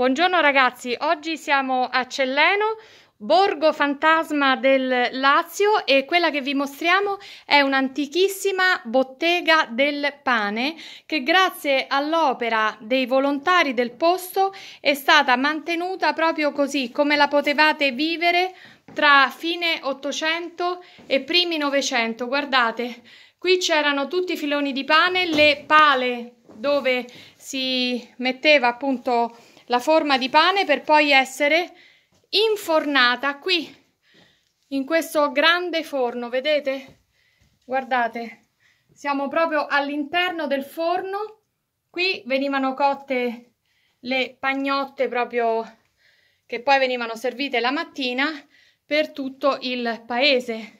Buongiorno ragazzi, oggi siamo a Celleno, borgo fantasma del Lazio e quella che vi mostriamo è un'antichissima bottega del pane che grazie all'opera dei volontari del posto è stata mantenuta proprio così come la potevate vivere tra fine 800 e primi 900. Guardate, qui c'erano tutti i filoni di pane, le pale dove si metteva appunto la forma di pane per poi essere infornata qui in questo grande forno, vedete? Guardate, siamo proprio all'interno del forno, qui venivano cotte le pagnotte proprio che poi venivano servite la mattina per tutto il paese.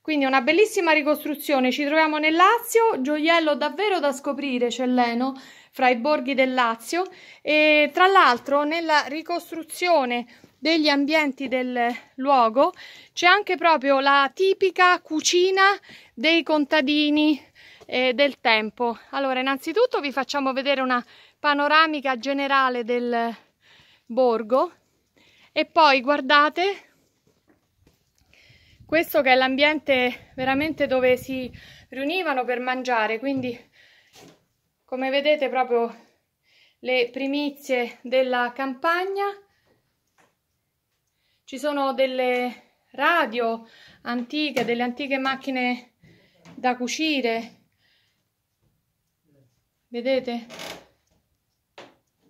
Quindi una bellissima ricostruzione, ci troviamo nel Lazio, gioiello davvero da scoprire, Celleno, fra i borghi del Lazio e tra l'altro nella ricostruzione degli ambienti del luogo c'è anche proprio la tipica cucina dei contadini eh, del tempo. Allora, innanzitutto vi facciamo vedere una panoramica generale del borgo e poi guardate questo che è l'ambiente veramente dove si riunivano per mangiare, quindi come vedete proprio le primizie della campagna ci sono delle radio antiche delle antiche macchine da cucire vedete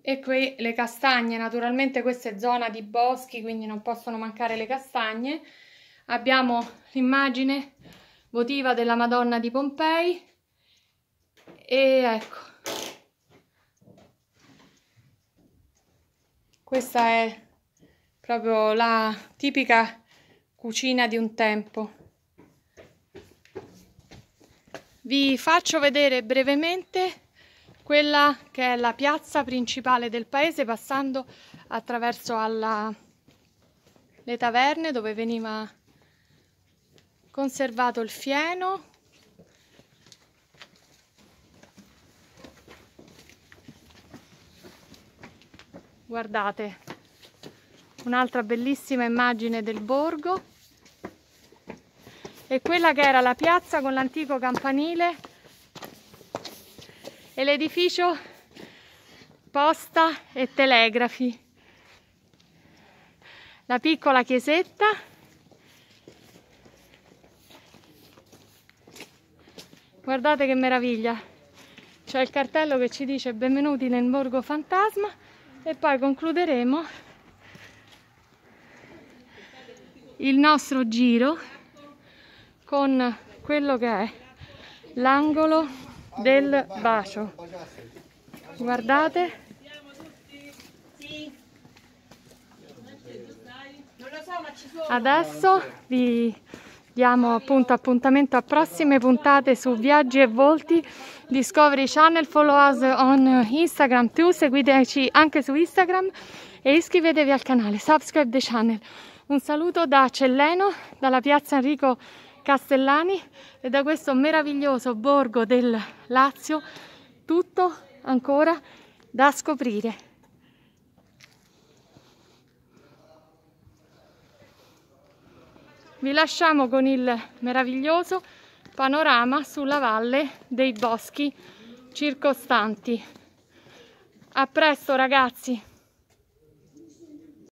e qui le castagne naturalmente questa è zona di boschi quindi non possono mancare le castagne abbiamo l'immagine votiva della Madonna di Pompei e ecco questa è proprio la tipica cucina di un tempo vi faccio vedere brevemente quella che è la piazza principale del paese passando attraverso alla, le taverne dove veniva conservato il fieno guardate un'altra bellissima immagine del borgo e quella che era la piazza con l'antico campanile e l'edificio posta e telegrafi la piccola chiesetta guardate che meraviglia c'è il cartello che ci dice benvenuti nel borgo fantasma e poi concluderemo il nostro giro con quello che è l'angolo del bacio guardate adesso vi diamo appunto appuntamento a prossime puntate su Viaggi e Volti Discovery Channel, follow us on Instagram tu seguiteci anche su Instagram e iscrivetevi al canale, subscribe the channel. Un saluto da Celleno, dalla piazza Enrico Castellani e da questo meraviglioso borgo del Lazio, tutto ancora da scoprire. vi lasciamo con il meraviglioso panorama sulla valle dei boschi circostanti. A presto ragazzi!